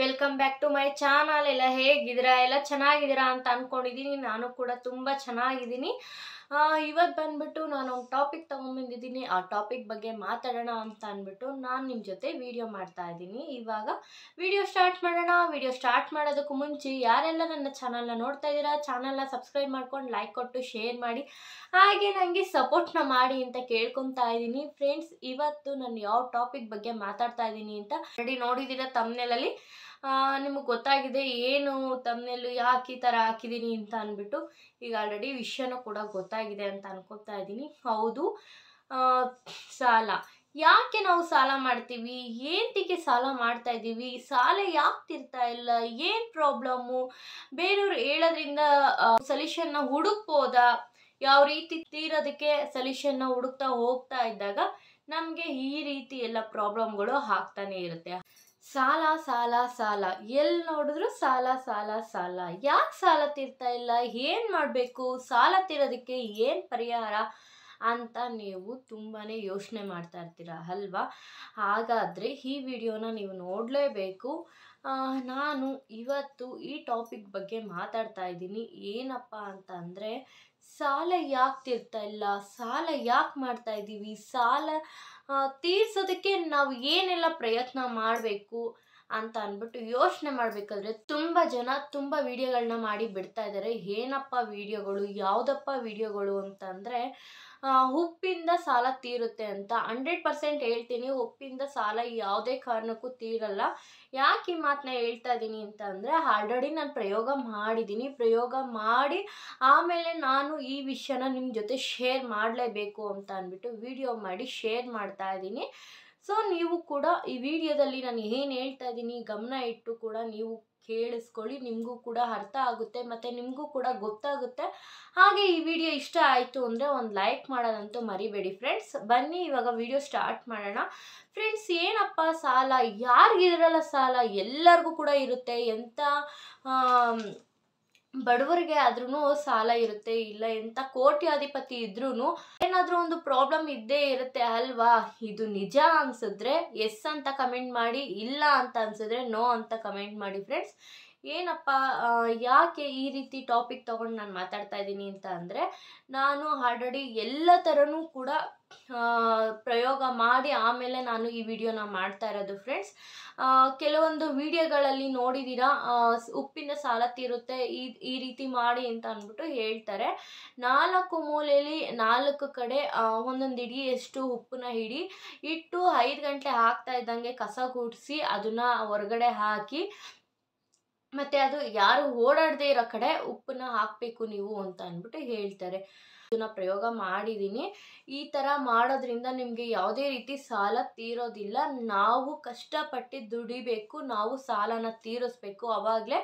welcome back to my channel ಎಲ್ಲ ಹೇಗಿದ್ದೀರಾ ಎಲ್ಲ ಚೆನ್ನಾಗಿದ್ದೀರಾ ಅಂತ ಅಂದ್ಕೊಂಡಿದ್ದೀನಿ ನಾನು ಕೂಡ ತುಂಬ ಚೆನ್ನಾಗಿದ್ದೀನಿ ಇವತ್ತು ಬಂದ್ಬಿಟ್ಟು ನಾನು ಒಂದು ಟಾಪಿಕ್ ತೊಗೊಂಬಂದಿದ್ದೀನಿ ಆ ಟಾಪಿಕ್ ಬಗ್ಗೆ ಮಾತಾಡೋಣ ಅಂತ ಅಂದ್ಬಿಟ್ಟು ನಾನು ನಿಮ್ಮ ಜೊತೆ ವಿಡಿಯೋ ಮಾಡ್ತಾ ಇದ್ದೀನಿ ಇವಾಗ ವಿಡಿಯೋ ಸ್ಟಾರ್ಟ್ ಮಾಡೋಣ ವಿಡಿಯೋ ಸ್ಟಾರ್ಟ್ ಮಾಡೋದಕ್ಕೂ ಮುಂಚೆ ಯಾರೆಲ್ಲ ನನ್ನ ಚಾನಲ್ನ ನೋಡ್ತಾ ಇದ್ದೀರಾ ಚಾನಲ್ನ ಸಬ್ಸ್ಕ್ರೈಬ್ ಮಾಡ್ಕೊಂಡು ಲೈಕ್ ಕೊಟ್ಟು ಶೇರ್ ಮಾಡಿ ಹಾಗೆ ನನಗೆ ಸಪೋರ್ಟ್ನ ಮಾಡಿ ಅಂತ ಕೇಳ್ಕೊತಾ ಇದ್ದೀನಿ ಫ್ರೆಂಡ್ಸ್ ಇವತ್ತು ನಾನು ಯಾವ ಟಾಪಿಕ್ ಬಗ್ಗೆ ಮಾತಾಡ್ತಾ ಇದ್ದೀನಿ ಅಂತ ರೆಡಿ ನೋಡಿದ್ದೀರಾ ತಮ್ಮನೇಲಲ್ಲಿ ನಿಮಗೆ ಗೊತ್ತಾಗಿದೆ ಏನು ತಮ್ಮನೇಲು ಯಾಕೆ ಈ ಥರ ಹಾಕಿದ್ದೀನಿ ಅಂತ ಅಂದ್ಬಿಟ್ಟು ಈಗ ಆಲ್ರೆಡಿ ವಿಷಯನೂ ಕೂಡ ಗೊತ್ತಾಗಿದೆ ಅಂತ ಅನ್ಕೋತಾ ಇದ್ದೀನಿ ಹೌದು ಸಾಲ ಯಾಕೆ ನಾವು ಸಾಲ ಮಾಡ್ತೀವಿ ಏಂತಿಗೆ ಸಾಲ ಮಾಡ್ತಾ ಇದ್ದೀವಿ ಸಾಲ ಯಾಕೆ ತಿರ್ತಾ ಇಲ್ಲ ಏನು ಪ್ರಾಬ್ಲಮ್ಮು ಬೇರೆಯವ್ರು ಹೇಳೋದ್ರಿಂದ ಸೊಲ್ಯೂಷನ್ನ ಹುಡುಕ್ಬೋದ ಯಾವ ರೀತಿ ತೀರೋದಕ್ಕೆ ಸೊಲ್ಯೂಷನ್ನ ಹುಡುಕ್ತಾ ಹೋಗ್ತಾ ಇದ್ದಾಗ ನಮಗೆ ಈ ರೀತಿ ಎಲ್ಲ ಪ್ರಾಬ್ಲಮ್ಗಳು ಆಗ್ತಾನೆ ಇರುತ್ತೆ ಸಾಲ ಸಾಲ ಸಾಲ ಎಲ್ಲಿ ನೋಡಿದ್ರು ಸಾಲ ಸಾಲ ಸಾಲ ಯಾಕೆ ಸಾಲ ತೀರ್ತಾ ಇಲ್ಲ ಏನು ಮಾಡಬೇಕು ಸಾಲ ತೀರೋದಕ್ಕೆ ಏನು ಪರಿಹಾರ ಅಂತ ನೀವು ತುಂಬಾ ಯೋಚನೆ ಮಾಡ್ತಾ ಇರ್ತೀರ ಅಲ್ವಾ ಹಾಗಾದರೆ ಈ ವಿಡಿಯೋನ ನೀವು ನೋಡಲೇಬೇಕು ನಾನು ಇವತ್ತು ಈ ಟಾಪಿಕ್ ಬಗ್ಗೆ ಮಾತಾಡ್ತಾ ಇದ್ದೀನಿ ಏನಪ್ಪ ಅಂತ ಅಂದರೆ ಸಾಲ ಯಾಕೆ ತೀರ್ತಾ ಇಲ್ಲ ಸಾಲ ಯಾಕೆ ಮಾಡ್ತಾ ಇದ್ದೀವಿ ಸಾಲ ತೀರ್ಸೋದಕ್ಕೆ ನಾವು ಏನೆಲ್ಲ ಪ್ರಯತ್ನ ಮಾಡಬೇಕು ಅಂತ ಅಂದ್ಬಿಟ್ಟು ಯೋಚನೆ ಮಾಡಬೇಕಾದ್ರೆ ತುಂಬ ಜನ ತುಂಬ ವಿಡಿಯೋಗಳನ್ನ ಮಾಡಿ ಬಿಡ್ತಾ ಇದ್ದಾರೆ ಏನಪ್ಪ ವಿಡಿಯೋಗಳು ಯಾವುದಪ್ಪ ವಿಡಿಯೋಗಳು ಅಂತಂದರೆ ಉಪ್ಪಿಂದ ಸಾಲ ತೀರುತ್ತೆ ಅಂತ ಹಂಡ್ರೆಡ್ ಪರ್ಸೆಂಟ್ ಹೇಳ್ತೀನಿ ಉಪ್ಪಿಂದ ಸಾಲ ಯಾವುದೇ ಕಾರಣಕ್ಕೂ ತೀರಲ್ಲ ಯಾಕೆ ಈ ಮಾತನ್ನ ಹೇಳ್ತಾ ಇದ್ದೀನಿ ಅಂತ ಅಂದರೆ ಆಲ್ರೆಡಿ ನಾನು ಪ್ರಯೋಗ ಮಾಡಿದ್ದೀನಿ ಪ್ರಯೋಗ ಮಾಡಿ ಆಮೇಲೆ ನಾನು ಈ ವಿಷಯನ ನಿಮ್ಮ ಜೊತೆ ಶೇರ್ ಮಾಡಲೇಬೇಕು ಅಂತ ಅಂದ್ಬಿಟ್ಟು ವಿಡಿಯೋ ಮಾಡಿ ಶೇರ್ ಮಾಡ್ತಾ ಇದ್ದೀನಿ ಸೊ ನೀವು ಕೂಡ ಈ ವಿಡಿಯೋದಲ್ಲಿ ನಾನು ಏನು ಹೇಳ್ತಾ ಇದ್ದೀನಿ ಗಮನ ಇಟ್ಟು ಕೂಡ ನೀವು ಕೇಳಿಸ್ಕೊಳ್ಳಿ ನಿಮಗೂ ಕೂಡ ಅರ್ಥ ಆಗುತ್ತೆ ಮತ್ತು ನಿಮಗೂ ಕೂಡ ಗೊತ್ತಾಗುತ್ತೆ ಹಾಗೆ ಈ ವಿಡಿಯೋ ಇಷ್ಟ ಆಯಿತು ಅಂದರೆ ಒಂದು ಲೈಕ್ ಮಾಡೋದಂತೂ ಮರಿಬೇಡಿ ಫ್ರೆಂಡ್ಸ್ ಬನ್ನಿ ಇವಾಗ ವಿಡಿಯೋ ಸ್ಟಾರ್ಟ್ ಮಾಡೋಣ ಫ್ರೆಂಡ್ಸ್ ಏನಪ್ಪ ಸಾಲ ಯಾರಿಗಿರಲ್ಲ ಸಾಲ ಎಲ್ಲರಿಗೂ ಕೂಡ ಇರುತ್ತೆ ಎಂಥ ಬಡವರಿಗೆ ಆದ್ರೂ ಸಾಲ ಇರುತ್ತೆ ಇಲ್ಲ ಎಂಥ ಅಧಿಪತಿ ಇದ್ರೂ ಏನಾದ್ರೂ ಒಂದು ಪ್ರಾಬ್ಲಮ್ ಇದ್ದೇ ಇರುತ್ತೆ ಅಲ್ವಾ ಇದು ನಿಜ ಅನ್ಸಿದ್ರೆ ಎಸ್ ಅಂತ ಕಮೆಂಟ್ ಮಾಡಿ ಇಲ್ಲ ಅಂತ ಅನ್ಸಿದ್ರೆ ನೋ ಅಂತ ಕಮೆಂಟ್ ಮಾಡಿ ಫ್ರೆಂಡ್ಸ್ ಏನಪ್ಪ ಯಾಕೆ ಈ ರೀತಿ ಟಾಪಿಕ್ ತಗೊಂಡು ನಾನು ಮಾತಾಡ್ತಾ ಇದ್ದೀನಿ ಅಂತ ಅಂದರೆ ನಾನು ಆಲ್ರೆಡಿ ಎಲ್ಲ ಥರನೂ ಕೂಡ ಪ್ರಯೋಗ ಮಾಡಿ ಆಮೇಲೆ ನಾನು ಈ ವಿಡಿಯೋನ ಮಾಡ್ತಾ ಇರೋದು ಫ್ರೆಂಡ್ಸ್ ಕೆಲವೊಂದು ವಿಡಿಯೋಗಳಲ್ಲಿ ನೋಡಿದ್ದೀರಾ ಉಪ್ಪಿನ ಸಾಲ ತೀರುತ್ತೆ ಈ ಈ ರೀತಿ ಮಾಡಿ ಅಂತ ಅಂದ್ಬಿಟ್ಟು ಹೇಳ್ತಾರೆ ನಾಲ್ಕು ಮೂಲೆಯಲ್ಲಿ ನಾಲ್ಕು ಕಡೆ ಒಂದೊಂದು ಇಡಿ ಎಷ್ಟು ಉಪ್ಪನ್ನ ಹಿಡಿ ಇಟ್ಟು ಐದು ಗಂಟೆ ಹಾಕ್ತಾ ಇದ್ದಂಗೆ ಕಸ ಗುಡಿಸಿ ಅದನ್ನು ಹೊರಗಡೆ ಹಾಕಿ ಮತ್ತು ಅದು ಯಾರು ಓಡಾಡದೇ ಇರೋ ಕಡೆ ಉಪ್ಪನ್ನ ಹಾಕಬೇಕು ನೀವು ಅಂತ ಅಂದ್ಬಿಟ್ಟು ಹೇಳ್ತಾರೆ ಇದನ್ನ ಪ್ರಯೋಗ ಮಾಡಿದ್ದೀನಿ ಈ ಥರ ಮಾಡೋದ್ರಿಂದ ನಿಮಗೆ ಯಾವುದೇ ರೀತಿ ಸಾಲ ತೀರೋದಿಲ್ಲ ನಾವು ಕಷ್ಟಪಟ್ಟು ದುಡಿಬೇಕು ನಾವು ಸಾಲನ ತೀರಿಸ್ಬೇಕು ಅವಾಗಲೇ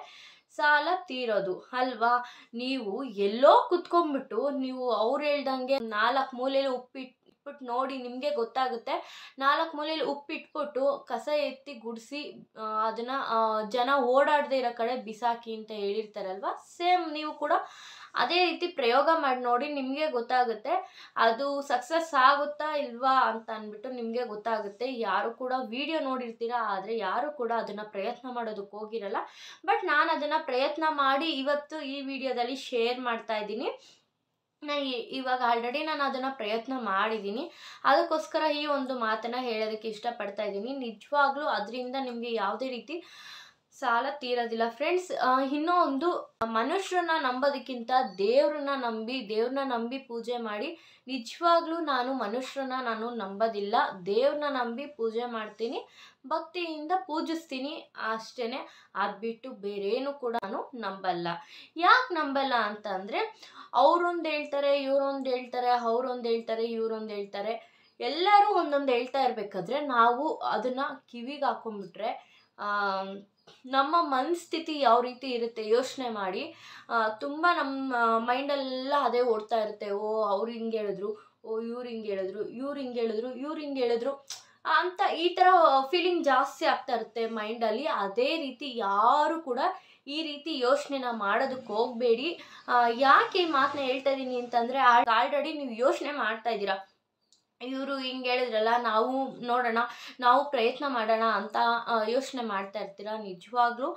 ಸಾಲ ತೀರೋದು ಅಲ್ವಾ ನೀವು ಎಲ್ಲೋ ಕುತ್ಕೊಂಡ್ಬಿಟ್ಟು ನೀವು ಅವ್ರು ಹೇಳ್ದಂಗೆ ನಾಲ್ಕು ಮೂಲೆಯಲ್ಲಿ ಉಪ್ಪಿಟ್ಟು ಬಿಟ್ಟು ನೋಡಿ ನಿಮಗೆ ಗೊತ್ತಾಗುತ್ತೆ ನಾಲ್ಕು ಮೂಲೆಯಲ್ಲಿ ಉಪ್ಪಿಟ್ಬಿಟ್ಟು ಕಸ ಎತ್ತಿ ಗುಡಿಸಿ ಅದನ್ನು ಜನ ಓಡಾಡದೇ ಇರೋ ಕಡೆ ಬಿಸಾಕಿ ಅಂತ ಹೇಳಿರ್ತಾರಲ್ವ ಸೇಮ್ ನೀವು ಕೂಡ ಅದೇ ರೀತಿ ಪ್ರಯೋಗ ಮಾಡಿ ನೋಡಿ ನಿಮಗೆ ಗೊತ್ತಾಗುತ್ತೆ ಅದು ಸಕ್ಸಸ್ ಆಗುತ್ತಾ ಇಲ್ವಾ ಅಂತ ಅಂದ್ಬಿಟ್ಟು ನಿಮಗೆ ಗೊತ್ತಾಗುತ್ತೆ ಯಾರು ಕೂಡ ವಿಡಿಯೋ ನೋಡಿರ್ತೀರಾ ಆದರೆ ಯಾರು ಕೂಡ ಅದನ್ನು ಪ್ರಯತ್ನ ಮಾಡೋದಕ್ಕೆ ಹೋಗಿರಲ್ಲ ಬಟ್ ನಾನು ಅದನ್ನು ಪ್ರಯತ್ನ ಮಾಡಿ ಇವತ್ತು ಈ ವಿಡಿಯೋದಲ್ಲಿ ಶೇರ್ ಮಾಡ್ತಾ ಇದ್ದೀನಿ ನಾನು ಇವಾಗ ಆಲ್ರೆಡಿ ನಾನು ಅದನ್ನು ಪ್ರಯತ್ನ ಮಾಡಿದ್ದೀನಿ ಅದಕ್ಕೋಸ್ಕರ ಈ ಒಂದು ಮಾತನ್ನು ಹೇಳೋದಕ್ಕೆ ಇಷ್ಟಪಡ್ತಾ ಇದ್ದೀನಿ ನಿಜವಾಗ್ಲೂ ಅದರಿಂದ ನಿಮಗೆ ಯಾವುದೇ ರೀತಿ ಸಾಲ ತೀರೋದಿಲ್ಲ ಫ್ರೆಂಡ್ಸ್ ಇನ್ನೂ ಒಂದು ಮನುಷ್ಯರನ್ನ ನಂಬೋದಕ್ಕಿಂತ ದೇವ್ರನ್ನ ನಂಬಿ ದೇವ್ರನ್ನ ನಂಬಿ ಪೂಜೆ ಮಾಡಿ ನಿಜವಾಗ್ಲೂ ನಾನು ಮನುಷ್ಯರನ್ನ ನಾನು ನಂಬೋದಿಲ್ಲ ದೇವ್ರನ್ನ ನಂಬಿ ಪೂಜೆ ಮಾಡ್ತೀನಿ ಭಕ್ತಿಯಿಂದ ಪೂಜಿಸ್ತೀನಿ ಅಷ್ಟೇ ಅದು ಬಿಟ್ಟು ಬೇರೆ ಕೂಡ ನಾನು ನಂಬಲ್ಲ ಯಾಕೆ ನಂಬಲ್ಲ ಅಂತಂದರೆ ಅವ್ರೊಂದು ಹೇಳ್ತಾರೆ ಇವ್ರೊಂದು ಹೇಳ್ತಾರೆ ಅವ್ರೊಂದು ಹೇಳ್ತಾರೆ ಇವ್ರೊಂದು ಹೇಳ್ತಾರೆ ಎಲ್ಲರೂ ಒಂದೊಂದು ಹೇಳ್ತಾ ಇರಬೇಕಾದ್ರೆ ನಾವು ಅದನ್ನು ಕಿವಿಗೆ ಹಾಕೊಂಡ್ಬಿಟ್ರೆ ನಮ್ಮ ಮನಸ್ಥಿತಿ ಯಾವ ರೀತಿ ಇರುತ್ತೆ ಯೋಚನೆ ಮಾಡಿ ತುಂಬ ನಮ್ಮ ಮೈಂಡಲ್ಲೆಲ್ಲ ಅದೇ ಓಡ್ತಾ ಇರುತ್ತೆ ಓ ಅವ್ರು ಹಿಂಗೆ ಹೇಳಿದ್ರು ಓ ಇವ್ರು ಹಿಂಗೆ ಹೇಳಿದ್ರು ಇವ್ರು ಹಿಂಗೆ ಹೇಳಿದ್ರು ಇವ್ರು ಹಿಂಗೆ ಹೇಳಿದ್ರು ಅಂತ ಈ ಥರ ಫೀಲಿಂಗ್ ಜಾಸ್ತಿ ಆಗ್ತಾ ಇರುತ್ತೆ ಮೈಂಡಲ್ಲಿ ಅದೇ ರೀತಿ ಯಾರು ಕೂಡ ಈ ರೀತಿ ಯೋಚನೆನ ಮಾಡೋದಕ್ಕೆ ಹೋಗಬೇಡಿ ಯಾಕೆ ಈ ಮಾತನ್ನ ಹೇಳ್ತಾ ಇದ್ದೀನಿ ಅಂತಂದರೆ ಆಲ್ರೆಡಿ ನೀವು ಯೋಚನೆ ಮಾಡ್ತಾ ಇದ್ದೀರಾ ಇವರು ಹಿಂಗೆ ಹೇಳಿದ್ರಲ್ಲ ನಾವು ನೋಡೋಣ ನಾವು ಪ್ರಯತ್ನ ಮಾಡೋಣ ಅಂತ ಯೋಚನೆ ಮಾಡ್ತಾ ಇರ್ತೀರ ನಿಜವಾಗ್ಲೂ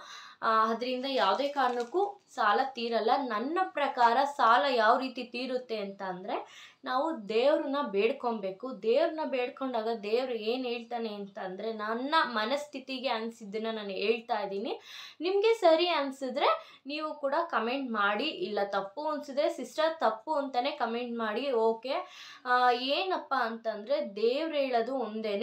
ಅದರಿಂದ ಯಾವುದೇ ಕಾರಣಕ್ಕೂ ಸಾಲ ತೀರಲ್ಲ ನನ್ನ ಪ್ರಕಾರ ಸಾಲ ಯಾವ ರೀತಿ ತೀರುತ್ತೆ ಅಂತ ಅಂದರೆ ನಾವು ದೇವ್ರನ್ನ ಬೇಡ್ಕೊಬೇಕು ದೇವ್ರನ್ನ ಬೇಡ್ಕೊಂಡಾಗ ದೇವ್ರು ಏನು ಹೇಳ್ತಾನೆ ಅಂತ ನನ್ನ ಮನಸ್ಥಿತಿಗೆ ಅನಿಸಿದ್ದನ್ನು ನಾನು ಹೇಳ್ತಾ ಇದ್ದೀನಿ ನಿಮಗೆ ಸರಿ ಅನಿಸಿದ್ರೆ ನೀವು ಕೂಡ ಕಮೆಂಟ್ ಮಾಡಿ ಇಲ್ಲ ತಪ್ಪು ಅನಿಸಿದ್ರೆ ಸಿಸ್ಟರ್ ತಪ್ಪು ಅಂತಾನೆ ಕಮೆಂಟ್ ಮಾಡಿ ಓಕೆ ಏನಪ್ಪ ಅಂತಂದರೆ ದೇವ್ರು ಹೇಳೋದು ಒಂದೇ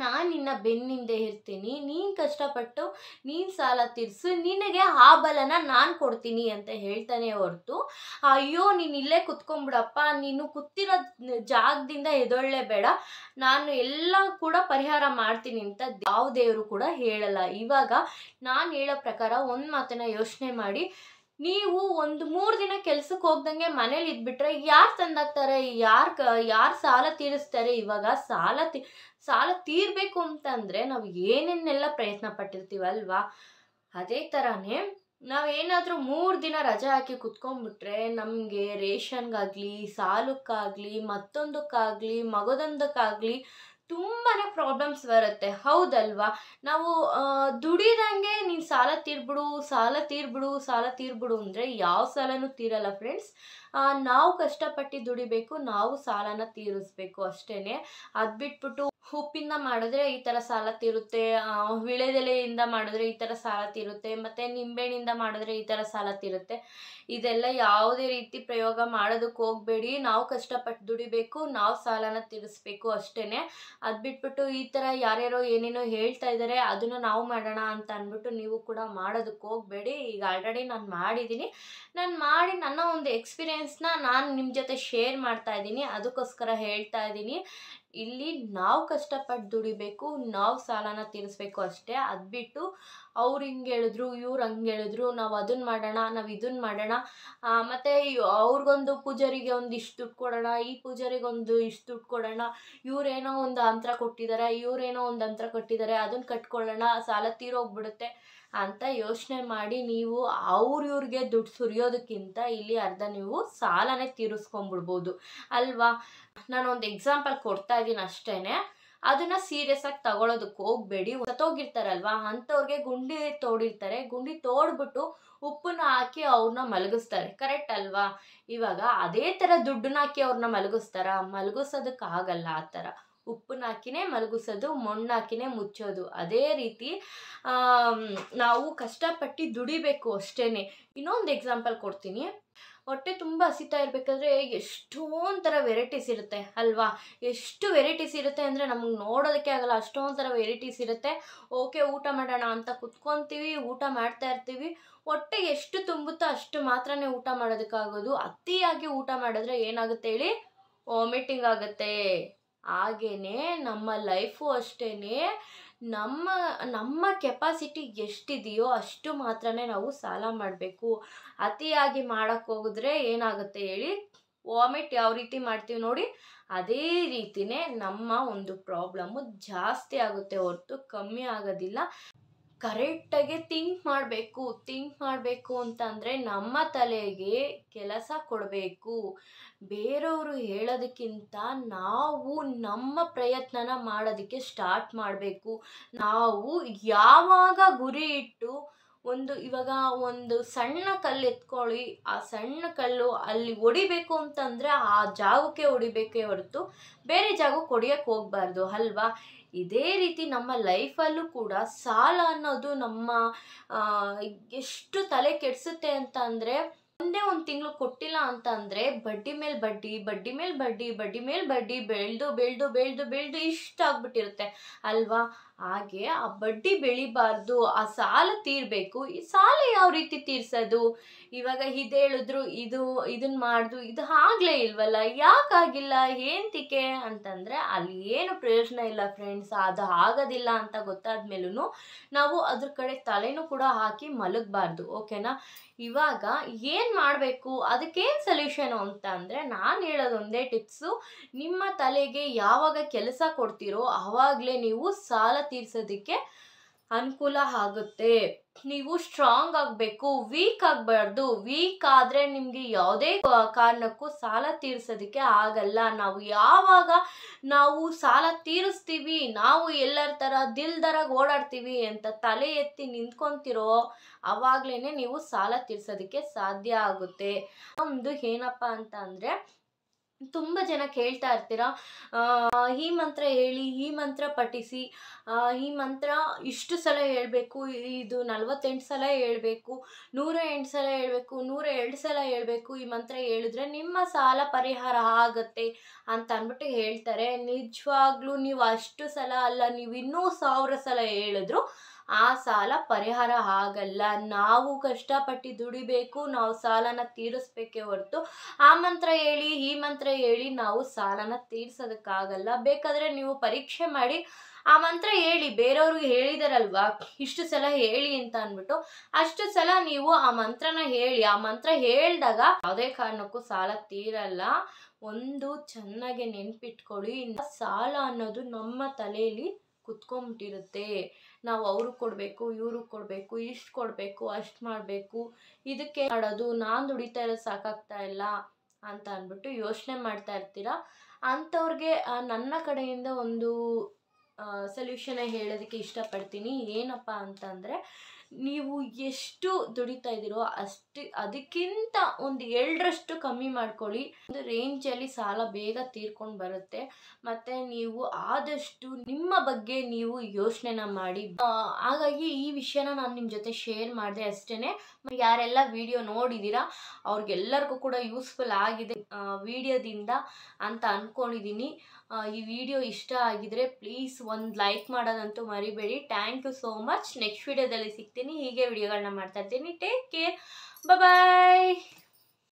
ನಾನು ನಿನ್ನ ಬೆನ್ನಿಂದೆ ಇರ್ತೀನಿ ನೀನು ಕಷ್ಟಪಟ್ಟು ನೀನು ಸಾಲ ತೀರ್ಸು ನಿನಗೆ ಆ ಬಲನ ನಾನು ಕೊಡ್ತೀನಿ ಅಂತ ಹೇಳ್ತಾನೆ ಹೊರತು ಅಯ್ಯೋ ನೀನು ಇಲ್ಲೇ ಕುತ್ಕೊಂಡ್ಬಿಡಪ್ಪ ನೀನು ಕೂತಿರೋ ಜಾಗದಿಂದ ಎದೊಳ್ಳೆ ಬೇಡ ನಾನು ಎಲ್ಲ ಕೂಡ ಪರಿಹಾರ ಮಾಡ್ತೀನಿ ಅಂತ ಯಾವ ದೇವರು ಕೂಡ ಹೇಳಲ್ಲ ಇವಾಗ ನಾನು ಹೇಳೋ ಪ್ರಕಾರ ಒಂದು ಮಾತನ್ನು ಯೋಚನೆ ಮಾಡಿ ನೀವು ಒಂದು ಮೂರು ದಿನ ಕೆಲ್ಸಕ್ಕೆ ಹೋಗ್ದಂಗೆ ಮನೇಲಿ ಇದ್ಬಿಟ್ರೆ ಯಾರು ತಂದಾಗ್ತಾರೆ ಯಾರು ಕ ಯಾರು ಸಾಲ ತೀರಿಸ್ತಾರೆ ಇವಾಗ ಸಾಲ ತಿ ಸಾಲ ತೀರ್ಬೇಕು ಅಂತಂದರೆ ನಾವು ಏನೇನೆಲ್ಲ ಪ್ರಯತ್ನ ಪಟ್ಟಿರ್ತೀವಲ್ವಾ ಅದೇ ಥರನೇ ಏನಾದರೂ ಮೂರು ದಿನ ರಜೆ ಹಾಕಿ ಕುತ್ಕೊಂಡ್ಬಿಟ್ರೆ ನಮಗೆ ರೇಷನ್ಗಾಗಲಿ ಸಾಲಕ್ಕಾಗಲಿ ಮತ್ತೊಂದಕ್ಕಾಗಲಿ ಮಗದೊಂದಕ್ಕಾಗಲಿ ತುಂಬಾ ಪ್ರಾಬ್ಲಮ್ಸ್ ಬರುತ್ತೆ ಹೌದಲ್ವಾ ನಾವು ದುಡಿದಂಗೆ ನೀನು ಸಾಲ ತೀರ್ಬಿಡು ಸಾಲ ತೀರ್ಬಿಡು ಸಾಲ ತೀರ್ಬಿಡು ಅಂದರೆ ಯಾವ ಸಾಲನೂ ತೀರಲ್ಲ ಫ್ರೆಂಡ್ಸ್ ನಾವು ಕಷ್ಟಪಟ್ಟು ದುಡಿಬೇಕು ನಾವು ಸಾಲನ ತೀರಿಸ್ಬೇಕು ಅಷ್ಟೇ ಅದು ಬಿಟ್ಬಿಟ್ಟು ಉಪ್ಪಿಂದ ಮಾಡಿದ್ರೆ ಈ ಥರ ಸಾಲ ತೀರುತ್ತೆ ವಿಳೆದೆಲೆಯಿಂದ ಮಾಡಿದ್ರೆ ಈ ಥರ ಸಾಲ ತೀರುತ್ತೆ ಮತ್ತು ನಿಂಬೆಹಣ್ಣಿಂದ ಮಾಡಿದ್ರೆ ಈ ಥರ ಸಾಲ ತೀರುತ್ತೆ ಇದೆಲ್ಲ ಯಾವುದೇ ರೀತಿ ಪ್ರಯೋಗ ಮಾಡೋದಕ್ಕೆ ಹೋಗಬೇಡಿ ನಾವು ಕಷ್ಟಪಟ್ಟು ದುಡಿಬೇಕು ನಾವು ಸಾಲನ ತೀರಿಸ್ಬೇಕು ಅಷ್ಟೇ ಅದು ಬಿಟ್ಬಿಟ್ಟು ಈ ಥರ ಯಾರ್ಯಾರೋ ಏನೇನೋ ಹೇಳ್ತಾ ಇದ್ದಾರೆ ಅದನ್ನು ನಾವು ಮಾಡೋಣ ಅಂತ ಅಂದ್ಬಿಟ್ಟು ನೀವು ಕೂಡ ಮಾಡೋದಕ್ಕೆ ಹೋಗಬೇಡಿ ಈಗ ಆಲ್ರೆಡಿ ನಾನು ಮಾಡಿದ್ದೀನಿ ನಾನು ಮಾಡಿ ನನ್ನ ಒಂದು ಎಕ್ಸ್ಪೀರಿಯೆನ್ಸ್ನ ನಾನು ನಿಮ್ಮ ಜೊತೆ ಶೇರ್ ಮಾಡ್ತಾ ಇದ್ದೀನಿ ಅದಕ್ಕೋಸ್ಕರ ಹೇಳ್ತಾ ಇದ್ದೀನಿ ಇಲ್ಲಿ ನಾವು ಕಷ್ಟಪಟ್ಟು ದುಡಿಬೇಕು ನಾವು ಸಾಲನ ತೀರಿಸ್ಬೇಕು ಅಷ್ಟೇ ಅದು ಬಿಟ್ಟು ಅವ್ರು ಹಿಂಗೆ ಹೇಳಿದ್ರು ಇವ್ರು ಹಂಗೆ ಹೇಳಿದ್ರು ನಾವು ಅದನ್ನ ಮಾಡೋಣ ನಾವು ಇದನ್ನ ಮಾಡೋಣ ಮತ್ತು ಅವ್ರಿಗೊಂದು ಪೂಜಾರಿಗೆ ಒಂದು ಇಷ್ಟು ದುಡ್ಡು ಕೊಡೋಣ ಈ ಪೂಜಾರಿಗೊಂದು ಇಷ್ಟು ದುಡ್ಡು ಕೊಡೋಣ ಇವರೇನೋ ಒಂದು ಅಂತರ ಕೊಟ್ಟಿದ್ದಾರೆ ಇವರೇನೋ ಒಂದು ಅಂತರ ಕೊಟ್ಟಿದ್ದಾರೆ ಅದನ್ನ ಕಟ್ಕೊಳ್ಳೋಣ ಸಾಲ ತೀರೋಗ್ಬಿಡುತ್ತೆ ಅಂತ ಯೋಚನೆ ಮಾಡಿ ನೀವು ಅವ್ರ ಇವ್ರಿಗೆ ದುಡ್ಡು ಸುರಿಯೋದಕ್ಕಿಂತ ಇಲ್ಲಿ ಅರ್ಧ ನೀವು ಸಾಲನೇ ತೀರಿಸ್ಕೊಂಡ್ಬಿಡ್ಬೋದು ಅಲ್ವಾ ನಾನೊಂದು ಎಕ್ಸಾಂಪಲ್ ಕೊಡ್ತಾ ಇದ್ದೀನಿ ಅಷ್ಟೇ ಅದನ್ನ ಸೀರಿಯಸ್ ಆಗಿ ತಗೊಳೋದಕ್ಕೆ ಹೋಗ್ಬೇಡಿ ಸತ್ತೋಗಿರ್ತಾರಲ್ವಾ ಅಂಥವ್ರಿಗೆ ಗುಂಡಿ ತೋಡಿರ್ತಾರೆ ಗುಂಡಿ ತೋಡ್ಬಿಟ್ಟು ಉಪ್ಪನ್ನ ಹಾಕಿ ಅವ್ರನ್ನ ಮಲಗಿಸ್ತಾರೆ ಕರೆಕ್ಟ್ ಅಲ್ವಾ ಇವಾಗ ಅದೇ ಥರ ದುಡ್ಡನ್ನ ಹಾಕಿ ಅವ್ರನ್ನ ಮಲಗಿಸ್ತಾರ ಮಲಗಿಸೋದಕ್ಕಾಗಲ್ಲ ಆ ಥರ ಉಪ್ಪನ್ನಾಕಿನೇ ಮಲಗಿಸೋದು ಮಣ್ಣು ಹಾಕಿನೇ ಮುಚ್ಚೋದು ಅದೇ ರೀತಿ ನಾವು ಕಷ್ಟಪಟ್ಟು ದುಡಿಬೇಕು ಅಷ್ಟೇ ಇನ್ನೊಂದು ಎಕ್ಸಾಂಪಲ್ ಕೊಡ್ತೀನಿ ಹೊಟ್ಟೆ ತುಂಬ ಹಸಿತಾ ಇರಬೇಕಾದ್ರೆ ಎಷ್ಟೊಂದು ಥರ ವೆರೈಟೀಸ್ ಇರುತ್ತೆ ಅಲ್ವಾ ಎಷ್ಟು ವೆರೈಟೀಸ್ ಇರುತ್ತೆ ಅಂದರೆ ನಮಗೆ ನೋಡೋದಕ್ಕೆ ಆಗಲ್ಲ ಅಷ್ಟೊಂದು ಥರ ವೆರೈಟೀಸ್ ಇರುತ್ತೆ ಓಕೆ ಊಟ ಮಾಡೋಣ ಅಂತ ಕುತ್ಕೊತೀವಿ ಊಟ ಮಾಡ್ತಾ ಇರ್ತೀವಿ ಹೊಟ್ಟೆ ಎಷ್ಟು ತುಂಬುತ್ತೋ ಅಷ್ಟು ಮಾತ್ರ ಊಟ ಮಾಡೋದಕ್ಕಾಗೋದು ಅತಿಯಾಗಿ ಊಟ ಮಾಡಿದ್ರೆ ಏನಾಗುತ್ತೆ ಹೇಳಿ ವಾಮಿಟಿಂಗ್ ಆಗುತ್ತೆ ಹಾಗೆಯೇ ನಮ್ಮ ಲೈಫು ಅಷ್ಟೇ ನಮ್ಮ ನಮ್ಮ ಕೆಪಾಸಿಟಿ ಎಷ್ಟಿದೆಯೋ ಅಷ್ಟು ಮಾತ್ರ ನಾವು ಸಾಲ ಮಾಡಬೇಕು ಅತಿಯಾಗಿ ಹೋಗಿದ್ರೆ ಏನಾಗುತ್ತೆ ಹೇಳಿ ವಾಮಿಟ್ ಯಾವ ರೀತಿ ಮಾಡ್ತೀವಿ ನೋಡಿ ಅದೇ ರೀತಿಯೇ ನಮ್ಮ ಒಂದು ಪ್ರಾಬ್ಲಮ್ಮು ಜಾಸ್ತಿ ಆಗುತ್ತೆ ಹೊರತು ಕಮ್ಮಿ ಆಗೋದಿಲ್ಲ ಕರೆಕ್ಟಾಗಿ ಥಿಂಕ್ ಮಾಡಬೇಕು ಥಿಂಕ್ ಮಾಡಬೇಕು ಅಂತಂದರೆ ನಮ್ಮ ತಲೆಗೆ ಕೆಲಸ ಕೊಡಬೇಕು ಬೇರೆಯವರು ಹೇಳೋದಕ್ಕಿಂತ ನಾವು ನಮ್ಮ ಪ್ರಯತ್ನನ ಮಾಡೋದಕ್ಕೆ ಸ್ಟಾರ್ಟ್ ಮಾಡಬೇಕು ನಾವು ಯಾವಾಗ ಗುರಿ ಇಟ್ಟು ಒಂದು ಇವಾಗ ಒಂದು ಸಣ್ಣ ಕಲ್ಲು ಎತ್ಕೊಳ್ಳಿ ಆ ಸಣ್ಣ ಕಲ್ಲು ಅಲ್ಲಿ ಹೊಡಿಬೇಕು ಅಂತಂದರೆ ಆ ಜಾಗಕ್ಕೆ ಹೊಡಿಬೇಕೇ ಹೊರತು ಬೇರೆ ಜಾಗಕ್ಕೆ ಹೊಡಿಯೋಕ್ಕೆ ಹೋಗ್ಬಾರ್ದು ಅಲ್ವಾ ಇದೇ ರೀತಿ ನಮ್ಮ ಲೈಫಲ್ಲೂ ಕೂಡ ಸಾಲ ಅನ್ನೋದು ನಮ್ಮ ಎಷ್ಟು ತಲೆ ಕೆಡಿಸುತ್ತೆ ಅಂತ ಅಂದರೆ ಒಂದೇ ಒಂದು ತಿಂಗಳು ಕೊಟ್ಟಿಲ್ಲ ಅಂತ ಅಂದರೆ ಬಡ್ಡಿ ಮೇಲೆ ಬಡ್ಡಿ ಬಡ್ಡಿ ಮೇಲೆ ಬಡ್ಡಿ ಬಡ್ಡಿ ಮೇಲೆ ಬಡ್ಡಿ ಬೆಳೆದು ಬೆಳೆದು ಬೆಳೆದು ಬೆಳೆದು ಇಷ್ಟ ಆಗ್ಬಿಟ್ಟಿರುತ್ತೆ ಅಲ್ವಾ ಹಾಗೆ ಆ ಬಡ್ಡಿ ಬೆಳಿಬಾರ್ದು ಆ ಸಾಲ ತೀರಬೇಕು ಈ ಸಾಲ ಯಾವ ರೀತಿ ತೀರ್ಸೋದು ಇವಾಗ ಇದೇಳಿದ್ರು ಇದು ಇದನ್ನ ಮಾಡ್ದು ಇದು ಆಗಲೇ ಇಲ್ವಲ್ಲ ಯಾಕಾಗಿಲ್ಲ ಏಂತಿಕೆ ಅಂತಂದರೆ ಅಲ್ಲಿ ಏನು ಪ್ರಯೋಜನ ಇಲ್ಲ ಫ್ರೆಂಡ್ಸ್ ಅದು ಆಗೋದಿಲ್ಲ ಅಂತ ಗೊತ್ತಾದ ಮೇಲೂ ನಾವು ಅದ್ರ ಕಡೆ ತಲೆನೂ ಕೂಡ ಹಾಕಿ ಮಲಗಬಾರ್ದು ಓಕೆನಾ ಇವಾಗ ಏನು ಮಾಡಬೇಕು ಅದಕ್ಕೇನು ಸೊಲ್ಯೂಷನು ಅಂತ ಅಂದರೆ ನಾನು ಹೇಳೋದೊಂದೇ ಟಿಪ್ಸು ನಿಮ್ಮ ತಲೆಗೆ ಯಾವಾಗ ಕೆಲಸ ಕೊಡ್ತೀರೋ ಆವಾಗಲೇ ನೀವು ಸಾಲ ತೀರ್ಸೋದಕ್ಕೆ ಅನುಕೂಲ ಆಗುತ್ತೆ ನೀವು ಸ್ಟ್ರಾಂಗ್ ಆಗಬೇಕು ವೀಕ್ ಆಗಬಾರ್ದು ವೀಕ್ ಆದರೆ ನಿಮಗೆ ಯಾವುದೇ ಕಾರಣಕ್ಕೂ ಸಾಲ ತೀರ್ಸೋದಕ್ಕೆ ಆಗಲ್ಲ ನಾವು ಯಾವಾಗ ನಾವು ಸಾಲ ತೀರಿಸ್ತೀವಿ ನಾವು ಎಲ್ಲರ ಥರ ದಿಲ್ದರಾಗ ಓಡಾಡ್ತೀವಿ ಅಂತ ತಲೆ ಎತ್ತಿ ನಿಂತ್ಕೊಂತಿರೋ ಅವಾಗ್ಲೇನೆ ನೀವು ಸಾಲ ತೀರ್ಸೋದಕ್ಕೆ ಸಾಧ್ಯ ಆಗುತ್ತೆ ಒಂದು ಏನಪ್ಪ ಅಂತ ಅಂದರೆ ತುಂಬ ಜನ ಕೇಳ್ತಾ ಇರ್ತೀರ ಈ ಮಂತ್ರ ಹೇಳಿ ಈ ಮಂತ್ರ ಪಠಿಸಿ ಈ ಮಂತ್ರ ಇಷ್ಟು ಸಲ ಹೇಳಬೇಕು ಇದು ನಲ್ವತ್ತೆಂಟು ಸಲ ಹೇಳಬೇಕು ನೂರ ಎಂಟು ಸಲ ಹೇಳಬೇಕು ನೂರ ಎರಡು ಸಲ ಹೇಳಬೇಕು ಈ ಮಂತ್ರ ಹೇಳಿದ್ರೆ ನಿಮ್ಮ ಸಾಲ ಪರಿಹಾರ ಆಗುತ್ತೆ ಅಂತ ಅಂದ್ಬಿಟ್ಟು ಹೇಳ್ತಾರೆ ನಿಜವಾಗ್ಲೂ ನೀವು ಅಷ್ಟು ಸಲ ಅಲ್ಲ ನೀವು ಇನ್ನೂ ಸಾವಿರ ಸಲ ಹೇಳಿದ್ರು ಆ ಸಾಲ ಪರಿಹಾರ ಆಗಲ್ಲ ನಾವು ಕಷ್ಟಪಟ್ಟು ದುಡಿಬೇಕು ನಾವು ಸಾಲನ ತೀರಿಸ್ಬೇಕೇ ಹೊರತು ಆ ಮಂತ್ರ ಹೇಳಿ ಈ ಮಂತ್ರ ಹೇಳಿ ನಾವು ಸಾಲನ ತೀರ್ಸೋದಕ್ಕಾಗಲ್ಲ ಬೇಕಾದ್ರೆ ನೀವು ಪರೀಕ್ಷೆ ಮಾಡಿ ಆ ಮಂತ್ರ ಹೇಳಿ ಬೇರೆಯವ್ರಿಗೆ ಹೇಳಿದಾರಲ್ವಾ ಇಷ್ಟು ಸಲ ಹೇಳಿ ಅಂತ ಅಂದ್ಬಿಟ್ಟು ಅಷ್ಟು ಸಲ ನೀವು ಆ ಮಂತ್ರನ ಹೇಳಿ ಆ ಮಂತ್ರ ಹೇಳಿದಾಗ ಯಾವುದೇ ಕಾರಣಕ್ಕೂ ಸಾಲ ತೀರಲ್ಲ ಒಂದು ಚೆನ್ನಾಗಿ ನೆನ್ಪಿಟ್ಕೊಳ್ಳಿ ಸಾಲ ಅನ್ನೋದು ನಮ್ಮ ತಲೆಯಲ್ಲಿ ಕುತ್ಕೊಂಡ್ಬಿಟ್ಟಿರುತ್ತೆ ನಾವು ಅವ್ರಿಗೆ ಕೊಡಬೇಕು ಇವ್ರಿಗೆ ಕೊಡಬೇಕು ಇಷ್ಟು ಕೊಡಬೇಕು ಅಷ್ಟು ಮಾಡಬೇಕು ಇದಕ್ಕೆ ಮಾಡೋದು ನಾನು ದುಡಿತಾ ಇರೋದು ಸಾಕಾಗ್ತಾ ಇಲ್ಲ ಅಂತ ಅಂದ್ಬಿಟ್ಟು ಯೋಚನೆ ಮಾಡ್ತಾ ಇರ್ತೀರ ಅಂಥವ್ರಿಗೆ ನನ್ನ ಕಡೆಯಿಂದ ಒಂದು ಸೊಲ್ಯೂಷನ್ ಹೇಳೋದಕ್ಕೆ ಇಷ್ಟಪಡ್ತೀನಿ ಏನಪ್ಪ ಅಂತಂದರೆ ನೀವು ಎಷ್ಟು ದುಡಿತಾ ಇದ್ದೀರೋ ಅಷ್ಟು ಅದಕ್ಕಿಂತ ಒಂದು ಎರಡರಷ್ಟು ಕಮ್ಮಿ ಮಾಡ್ಕೊಳ್ಳಿ ಒಂದು ರೇಂಜಲ್ಲಿ ಸಾಲ ಬೇಗ ತೀರ್ಕೊಂಡು ಬರುತ್ತೆ ಮತ್ತು ನೀವು ಆದಷ್ಟು ನಿಮ್ಮ ಬಗ್ಗೆ ನೀವು ಯೋಚನೆನ ಮಾಡಿ ಹಾಗಾಗಿ ಈ ವಿಷಯನ ನಾನು ನಿಮ್ಮ ಜೊತೆ ಶೇರ್ ಮಾಡಿದೆ ಅಷ್ಟೇ ಯಾರೆಲ್ಲ ವಿಡಿಯೋ ನೋಡಿದ್ದೀರಾ ಅವ್ರಿಗೆಲ್ಲರಿಗೂ ಕೂಡ ಯೂಸ್ಫುಲ್ ಆಗಿದೆ ವಿಡಿಯೋದಿಂದ ಅಂತ ಅಂದ್ಕೊಂಡಿದ್ದೀನಿ ಈ ವಿಡಿಯೋ ಇಷ್ಟ ಆಗಿದ್ರೆ ಪ್ಲೀಸ್ ಒಂದು ಲೈಕ್ ಮಾಡೋದಂತೂ ಮರಿಬೇಡಿ thank you so much next ವಿಡಿಯೋದಲ್ಲಿ ಸಿಗ್ತೀನಿ ಹೀಗೆ ವಿಡಿಯೋಗಳನ್ನ ಇರ್ತೀನಿ ಟೇಕ್ ಕೇರ್ ಬಾಯ್